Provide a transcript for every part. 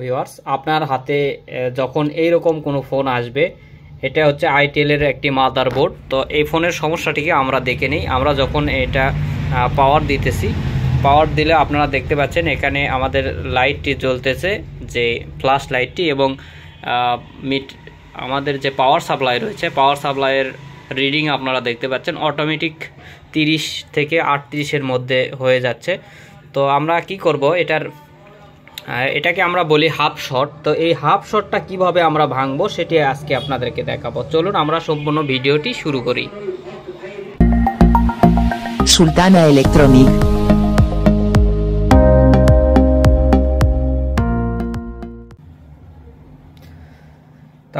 viewers আপনার হাতে যখন এই রকম কোনো ফোন আসবে এটা হচ্ছে আইটেলের একটি মাদারবোর্ড তো এই ফোনের সমস্যাটিকে আমরা দেখে নিই আমরা যখন এটা পাওয়ার দিতেছি পাওয়ার দিলে আপনারা দেখতে পাচ্ছেন এখানে আমাদের লাইটটি জ্বলতেছে যে ফ্লাশ লাইটটি এবং মিট আমাদের যে পাওয়ার সাপ্লাই রয়েছে পাওয়ার সাপ্লাইয়ের রিডিং আপনারা দেখতে পাচ্ছেন অটোমেটিক 30 থেকে আটত্রিশের মধ্যে হয়ে যাচ্ছে তো আমরা কি করব এটার এটাকে আমরা বলি হাফ শট তো এই হাফ শটটা কিভাবে আমরা ভাঙবো সেটি আজকে আপনাদেরকে দেখাবো চলুন আমরা সম্পূর্ণ ভিডিওটি শুরু করি সুলতানা ইলেকট্রনিক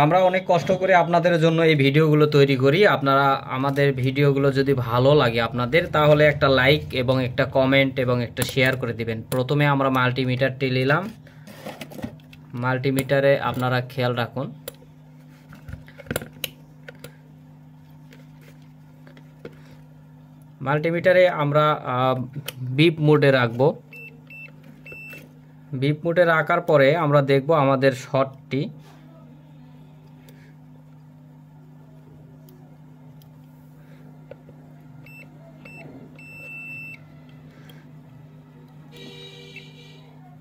আমরা অনেক কষ্ট করে আপনাদের জন্য এই ভিডিওগুলো তৈরি করি আপনারা আমাদের ভিডিওগুলো যদি ভালো লাগে আপনাদের তাহলে একটা লাইক এবং একটা কমেন্ট এবং একটা শেয়ার করে দিবেন প্রথমে আমরা মাল্টিমিটারটি নিলাম মাল্টিমিটারে আপনারা খেয়াল রাখুন মাল্টিমিটারে আমরা বিপ মোডে রাখব বিপ মোডে রাখার পরে আমরা দেখব আমাদের শটটি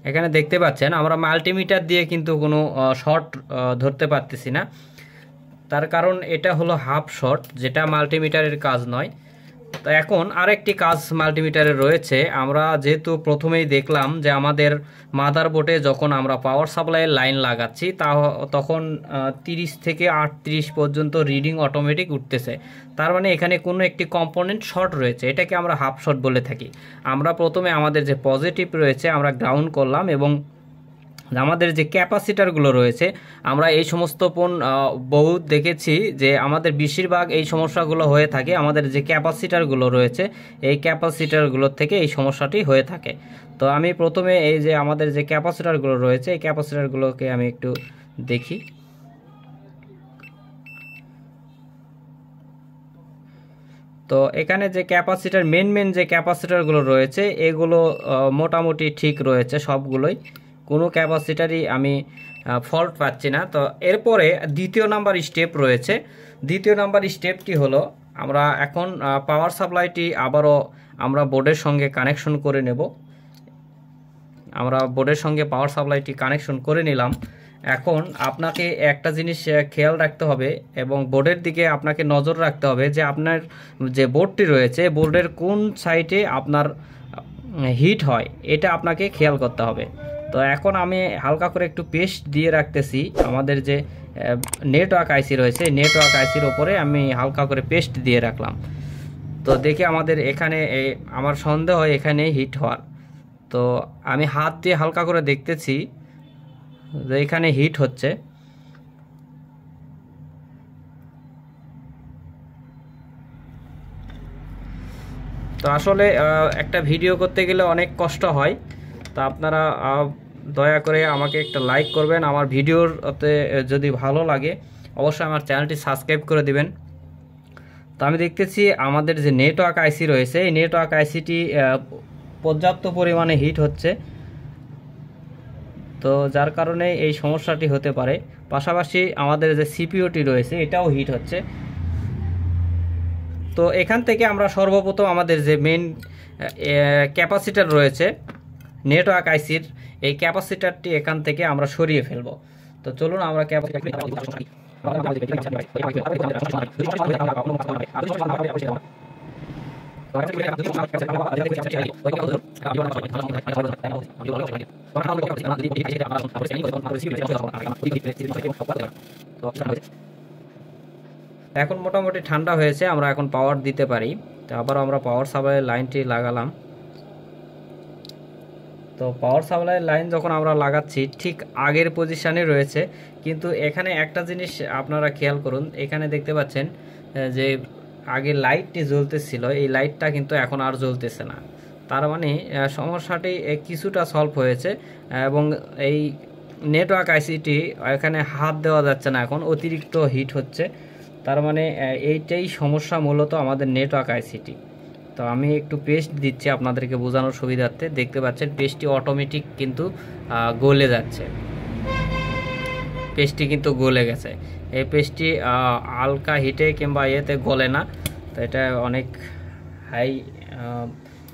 এখানে দেখতে পাচ্ছেন আমরা মাল্টিমিটার দিয়ে কিন্তু কোনো শর্ট ধরতে পারতেছি না তার কারণ এটা হলো হাফ শর্ট যেটা মাল্টিমিটারের কাজ নয় তো এখন আরেকটি কাজ মাল্টিমিটারে রয়েছে আমরা যেহেতু প্রথমেই দেখলাম যে আমাদের মাদার বোর্ডে যখন আমরা পাওয়ার সাপ্লাইয়ের লাইন লাগাচ্ছি তা তখন 30 থেকে আটত্রিশ পর্যন্ত রিডিং অটোমেটিক উঠতেছে তার মানে এখানে কোনো একটি কম্পোনেন্ট শর্ট রয়েছে এটাকে আমরা হাফ শর্ট বলে থাকি আমরা প্রথমে আমাদের যে পজিটিভ রয়েছে আমরা গ্রাউন্ড করলাম এবং আমাদের যে ক্যাপাসিটারগুলো রয়েছে আমরা এই সমস্ত পণ বহুত দেখেছি যে আমাদের বেশিরভাগ এই সমস্যাগুলো হয়ে থাকে আমাদের যে ক্যাপাসিটারগুলো রয়েছে এই ক্যাপাসিটারগুলোর থেকে এই সমস্যাটি হয়ে থাকে তো আমি প্রথমে এই যে আমাদের যে ক্যাপাসিটারগুলো রয়েছে এই ক্যাপাসিটারগুলোকে আমি একটু দেখি তো এখানে যে ক্যাপাসিটার মেন মেন যে ক্যাপাসিটারগুলো রয়েছে এগুলো মোটামুটি ঠিক রয়েছে সবগুলোই কোনো ক্যাপাসিটারই আমি ফল্ট পাচ্ছি না তো এরপরে দ্বিতীয় নাম্বার স্টেপ রয়েছে দ্বিতীয় নাম্বার স্টেপটি হলো আমরা এখন পাওয়ার সাপ্লাইটি আবারও আমরা বোর্ডের সঙ্গে কানেকশন করে নেব আমরা বোর্ডের সঙ্গে পাওয়ার সাপ্লাইটি কানেকশন করে নিলাম এখন আপনাকে একটা জিনিস খেয়াল রাখতে হবে এবং বোর্ডের দিকে আপনাকে নজর রাখতে হবে যে আপনার যে বোর্ডটি রয়েছে বোর্ডের কোন সাইটে আপনার হিট হয় এটা আপনাকে খেয়াল করতে হবে তো এখন আমি হালকা করে একটু পেস্ট দিয়ে রাখতেছি আমাদের যে নেটওয়ার্ক আইসি রয়েছে নেটওয়ার্ক আইসির ওপরে আমি হালকা করে পেস্ট দিয়ে রাখলাম তো দেখি আমাদের এখানে আমার সন্দেহ হয় এখানে হিট হওয়ার তো আমি হাত দিয়ে হালকা করে দেখতেছি যে এখানে হিট হচ্ছে তো আসলে একটা ভিডিও করতে গেলে অনেক কষ্ট হয় তা আপনারা দয়া করে আমাকে একটা লাইক করবেন আমার ভিডিওতে যদি ভালো লাগে অবশ্যই আমার চ্যানেলটি সাবস্ক্রাইব করে দিবেন তো আমি দেখতেছি আমাদের যে নেটওয়ার্ক আইসি রয়েছে এই নেটওয়ার্ক আইসিটি পর্যাপ্ত পরিমাণে হিট হচ্ছে তো যার কারণে এই সমস্যাটি হতে পারে পাশাপাশি আমাদের যে সিপিওটি রয়েছে এটাও হিট হচ্ছে তো এখান থেকে আমরা সর্বপ্রথম আমাদের যে মেন ক্যাপাসিটার রয়েছে নেটওয়ার্ক আইসির এই ক্যাপাসিটারটি এখান থেকে আমরা সরিয়ে ফেলবো তো চলুন আমরা এখন মোটামুটি ঠান্ডা হয়েছে আমরা এখন পাওয়ার দিতে পারি তো আবার আমরা পাওয়ার সাপ্লাই লাইনটি লাগালাম তো পাওয়ার সাপ্লাই লাইন যখন আমরা লাগাচ্ছি ঠিক আগের পজিশানে রয়েছে কিন্তু এখানে একটা জিনিস আপনারা খেয়াল করুন এখানে দেখতে পাচ্ছেন যে আগে লাইটটি জ্বলতেছিল এই লাইটটা কিন্তু এখন আর জ্বলতেছে না তার মানে সমস্যাটি কিছুটা সলভ হয়েছে এবং এই নেটওয়ার্ক আইসিটি এখানে হাত দেওয়া যাচ্ছে না এখন অতিরিক্ত হিট হচ্ছে তার মানে এইটাই সমস্যা মূলত আমাদের নেটওয়ার্ক আইসিটি তো আমি একটু পেস্ট দিচ্ছি আপনাদেরকে বোঝানোর সুবিধার্থে দেখতে পাচ্ছেন পেস্টটি অটোমেটিক কিন্তু গলে যাচ্ছে পেস্টটি কিন্তু গলে গেছে এই পেস্টটি আলকা হিটে কিংবা ইয়েতে গলে না তো এটা অনেক হাই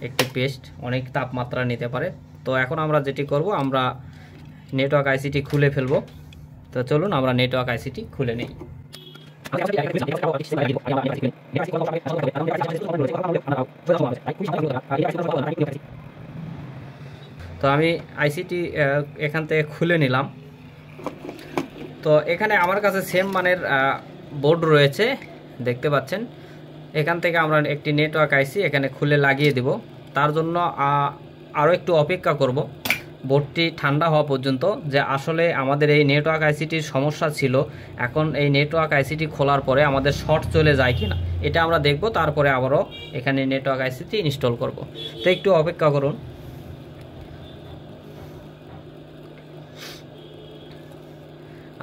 একটি পেস্ট অনেক তাপমাত্রা নিতে পারে তো এখন আমরা যেটি করব আমরা নেটওয়ার্ক আইসিটি খুলে ফেলব তো চলুন আমরা নেটওয়ার্ক আইসিটি খুলে নিই তো আমি আইসিটি এখান থেকে খুলে নিলাম তো এখানে আমার কাছে সেম মানের বোর্ড রয়েছে দেখতে পাচ্ছেন এখান থেকে আমরা একটি নেটওয়ার্ক আইসি এখানে খুলে লাগিয়ে দেব তার জন্য আরও একটু অপেক্ষা করব বোর্ডটি ঠান্ডা হওয়া পর্যন্ত যে আসলে আমাদের এই নেটওয়ার্ক আইসিটির সমস্যা ছিল এখন এই নেটওয়ার্ক আইসিটি খোলার পরে আমাদের শর্ট চলে যায় কি না এটা আমরা দেখব তারপরে আবারও এখানে নেটওয়ার্ক আইসিটি ইনস্টল করব তো একটু অপেক্ষা করুন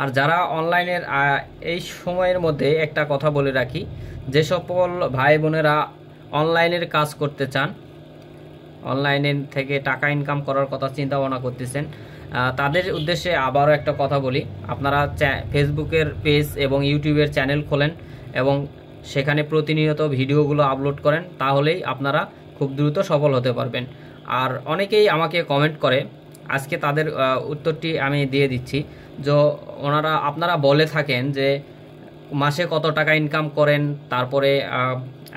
আর যারা অনলাইনের এই সময়ের মধ্যে একটা কথা বলে রাখি যে সকল ভাই বোনেরা অনলাইনের কাজ করতে চান অনলাইনে থেকে টাকা ইনকাম করার কথা চিন্তা ভাবনা করতেছেন তাদের উদ্দেশ্যে আবারও একটা কথা বলি আপনারা ফেসবুকের পেজ এবং ইউটিউবের চ্যানেল খোলেন এবং সেখানে প্রতিনিয়ত ভিডিওগুলো আপলোড করেন তাহলেই আপনারা খুব দ্রুত সফল হতে পারবেন আর অনেকেই আমাকে কমেন্ট করে আজকে তাদের উত্তরটি আমি দিয়ে দিচ্ছি যে ওনারা আপনারা বলে থাকেন যে মাসে কত টাকা ইনকাম করেন তারপরে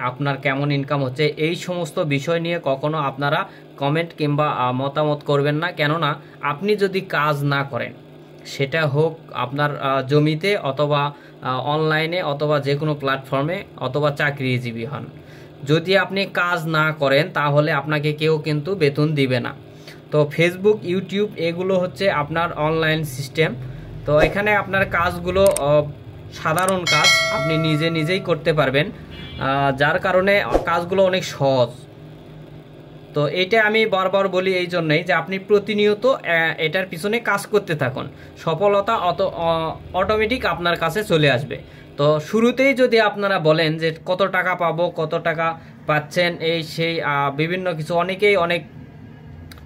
আপনার কেমন ইনকাম হচ্ছে এই সমস্ত বিষয় নিয়ে কখনো আপনারা কমেন্ট কিংবা মতামত করবেন না কেননা আপনি যদি কাজ না করেন সেটা হোক আপনার জমিতে অথবা অনলাইনে অথবা যে কোনো প্ল্যাটফর্মে অথবা চাকরিজীবী হন যদি আপনি কাজ না করেন তাহলে আপনাকে কেউ কিন্তু বেতন দিবে না তো ফেসবুক ইউটিউব এগুলো হচ্ছে আপনার অনলাইন সিস্টেম তো এখানে আপনার কাজগুলো সাধারণ কাজ আপনি নিজে নিজেই করতে পারবেন যার কারণে কাজগুলো অনেক সহজ তো এটা আমি বারবার বলি এই জন্যই যে আপনি প্রতিনিয়ত এটার পিছনে কাজ করতে থাকুন সফলতা অত অটোমেটিক আপনার কাছে চলে আসবে তো শুরুতেই যদি আপনারা বলেন যে কত টাকা পাবো কত টাকা পাচ্ছেন এই সেই বিভিন্ন কিছু অনেকেই অনেক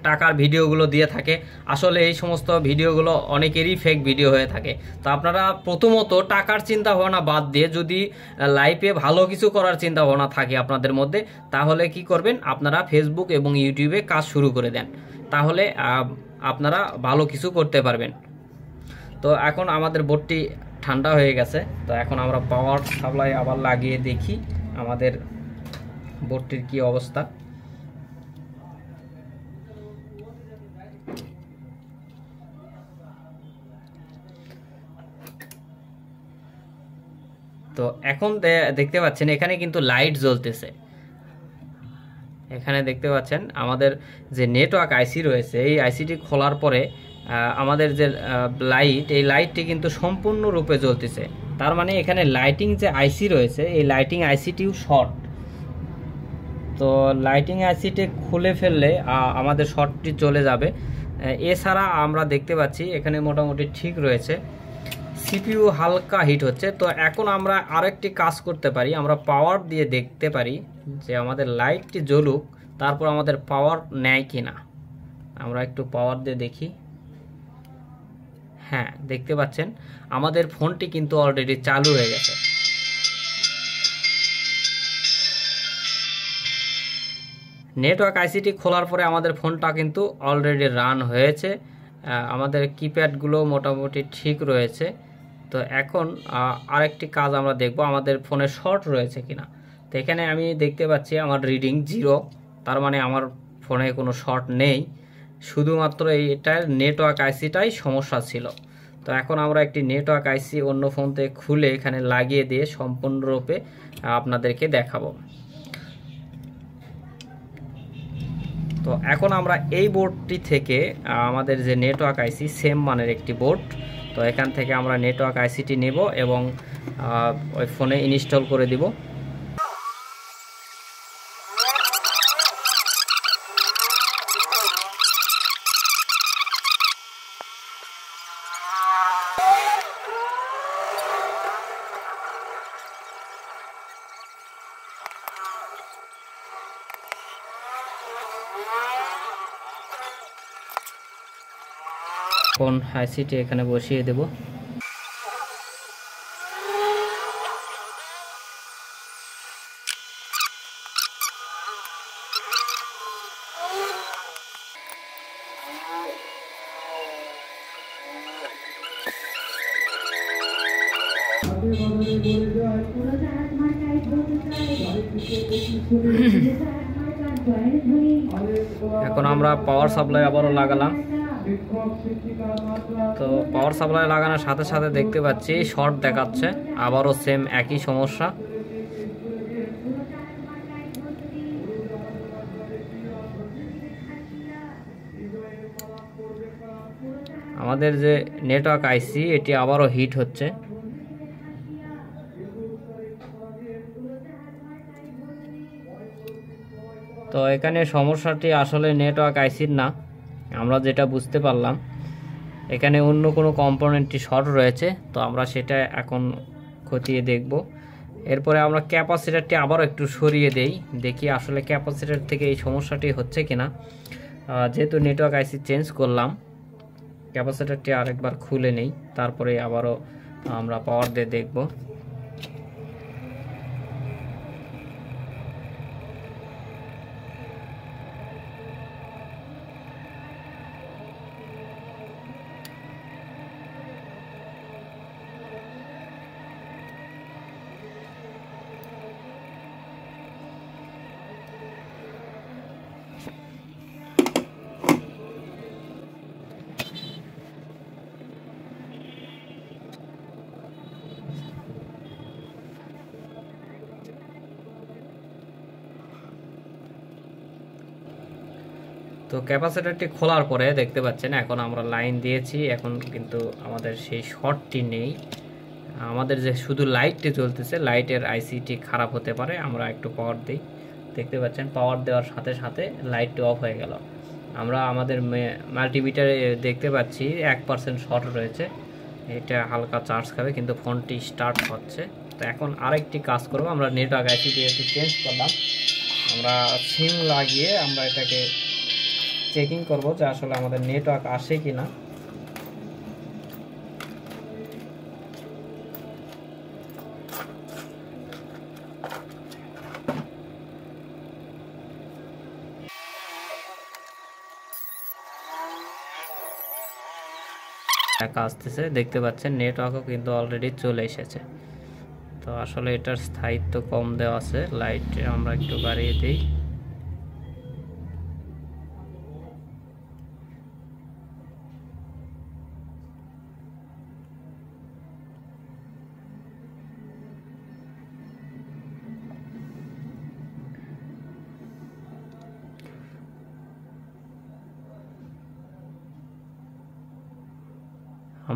টাকার ভিডিওগুলো দিয়ে থাকে আসলে এই সমস্ত ভিডিওগুলো অনেকেরই ফেক ভিডিও হয়ে থাকে তো আপনারা প্রথমত টাকার চিন্তা ভাবনা বাদ দিয়ে যদি লাইফে ভালো কিছু করার চিন্তা ভাবনা থাকে আপনাদের মধ্যে তাহলে কি করবেন আপনারা ফেসবুক এবং ইউটিউবে কাজ শুরু করে দেন তাহলে আপনারা ভালো কিছু করতে পারবেন তো এখন আমাদের বোর্ডটি ঠান্ডা হয়ে গেছে তো এখন আমরা পাওয়ার সাপ্লাই আবার লাগিয়ে দেখি আমাদের বোর্ডটির কি অবস্থা তো এখন দেখতে পাচ্ছেন এখানে কিন্তু লাইট জ্বলতেছে এখানে দেখতে পাচ্ছেন আমাদের যে নেটওয়ার্ক আইসি রয়েছে এই আইসিটি খোলার পরে আমাদের যে লাইট এই লাইটটি কিন্তু সম্পূর্ণরূপে জ্বলতেছে তার মানে এখানে লাইটিং যে আইসি রয়েছে এই লাইটিং আইসিটিও শর্ট তো লাইটিং আইসিটি খুলে ফেললে আমাদের শর্টটি চলে যাবে এছাড়া আমরা দেখতে পাচ্ছি এখানে মোটামুটি ঠিক রয়েছে সিপিউ হালকা হিট হচ্ছে তো এখন আমরা আরেকটি কাজ করতে পারি আমরা পাওয়ার দিয়ে দেখতে পারি যে আমাদের লাইটটি জ্বলুক তারপর আমাদের পাওয়ার নেয় কি না আমরা একটু পাওয়ার দিয়ে দেখি হ্যাঁ দেখতে পাচ্ছেন আমাদের ফোনটি কিন্তু অলরেডি চালু হয়ে গেছে নেটওয়ার্ক আইসিটি খোলার পরে আমাদের ফোনটা কিন্তু অলরেডি রান হয়েছে আমাদের কিপ্যাডগুলো মোটামুটি ঠিক রয়েছে তো এখন আরেকটি কাজ আমরা দেখব আমাদের ফোনে শর্ট রয়েছে কিনা তো এখানে আমি দেখতে পাচ্ছি আমার রিডিং জিরো তার মানে আমার ফোনে কোনো শর্ট নেই শুধুমাত্র এইটার নেটওয়ার্ক আইসিটাই সমস্যা ছিল তো এখন আমরা একটি নেটওয়ার্ক আইসি অন্য ফোন থেকে খুলে এখানে লাগিয়ে দিয়ে সম্পূর্ণরূপে আপনাদেরকে দেখাবো তো এখন আমরা এই বোর্ডটি থেকে আমাদের যে নেটওয়ার্ক আইসি সেম মানের একটি বোর্ড তো এখান থেকে আমরা নেটওয়ার্ক আইসিটি নেব এবং ওই ফোনে ইনস্টল করে দিব এখন আইসিটি এখানে বসিয়ে দেব এখন আমরা পাওয়ার সাপ্লাই আবারও লাগালাম তো পাওয়ার সাপ্লাই লাগানোর সাথে সাথে দেখতে পাচ্ছি শর্ট দেখাচ্ছে আবারও সেম একই সমস্যা আমাদের যে নেটওয়ার্ক আইসি এটি আবারও হিট হচ্ছে তো এখানে সমস্যাটি আসলে নেটওয়ার্ক আইসির না আমরা যেটা বুঝতে পারলাম এখানে অন্য কোনো কম্পোনেন্টটি শর্ট রয়েছে তো আমরা সেটা এখন খতিয়ে দেখব এরপরে আমরা ক্যাপাসিটারটি আবারও একটু সরিয়ে দেই দেখি আসলে ক্যাপাসিটার থেকে এই সমস্যাটি হচ্ছে কিনা যেহেতু নেটওয়ার্ক আইসি চেঞ্জ করলাম ক্যাপাসিটারটি আরেকবার খুলে নেই তারপরে আবারও আমরা পাওয়ার দিয়ে দেখব তো ক্যাপাসিটারটি খোলার পরে দেখতে পাচ্ছেন এখন আমরা লাইন দিয়েছি এখন কিন্তু আমাদের সেই শর্টটি নেই আমাদের যে শুধু লাইটটি চলতেছে লাইটের আইসিটি খারাপ হতে পারে আমরা একটু পাওয়ার দিই দেখতে পাচ্ছেন পাওয়ার দেওয়ার সাথে সাথে লাইটটি অফ হয়ে গেল আমরা আমাদের মাল্টিমিটারে দেখতে পাচ্ছি এক পার্সেন্ট শর্ট রয়েছে এটা হালকা চার্জ খাবে কিন্তু ফোনটি স্টার্ট হচ্ছে তো এখন আরেকটি কাজ করব আমরা নেটওয়ার্ক আইসিটি একটু চেঞ্জ করলাম আমরা সিম লাগিয়ে আমরা এটাকে চেকিং করব যে আসলে আমাদের নেটওয়ার্ক আসে কি না আসতেছে দেখতে পাচ্ছেন নেটওয়ার্কও কিন্তু অলরেডি চলে এসেছে তো আসলে এটার স্থায়িত্ব কম দেওয়া আছে লাইট আমরা একটু বাড়িয়ে দিই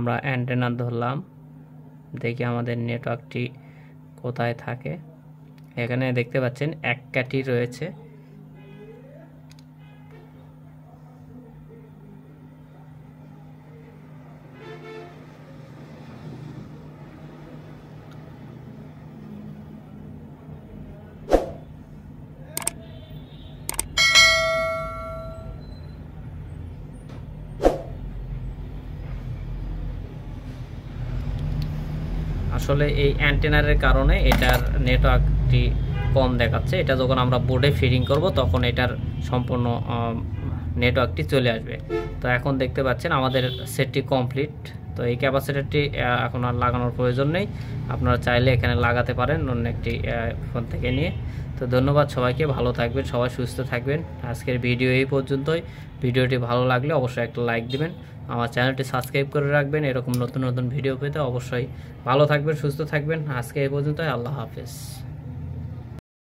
আমরা অ্যান্টেনা ধরলাম দেখি আমাদের নেটওয়ার্কটি কোথায় থাকে এখানে দেখতে পাচ্ছেন এক কাঠি রয়েছে আসলে এই অ্যান্টেনারের কারণে এটার নেটওয়ার্কটি কম দেখাচ্ছে এটা যখন আমরা বোর্ডে ফিডিং করব তখন এটার সম্পূর্ণ নেটওয়ার্কটি চলে আসবে তো এখন দেখতে পাচ্ছেন আমাদের সেটটি কমপ্লিট তো এই ক্যাপাসিটারটি এখন আর লাগানোর প্রয়োজন নেই আপনারা চাইলে এখানে লাগাতে পারেন অন্য একটি ফোন থেকে নিয়ে তো ধন্যবাদ সবাইকে ভালো থাকবেন সবাই সুস্থ থাকবেন আজকের ভিডিও এই পর্যন্তই ভিডিওটি ভালো লাগলে অবশ্যই একটা লাইক দিবেন আমার চ্যানেলটি সাবস্ক্রাইব করে রাখবেন এরকম নতুন নতুন ভিডিও পেতে অবশ্যই ভালো থাকবেন সুস্থ থাকবেন আজকে এই পর্যন্তই আল্লাহ হাফেজ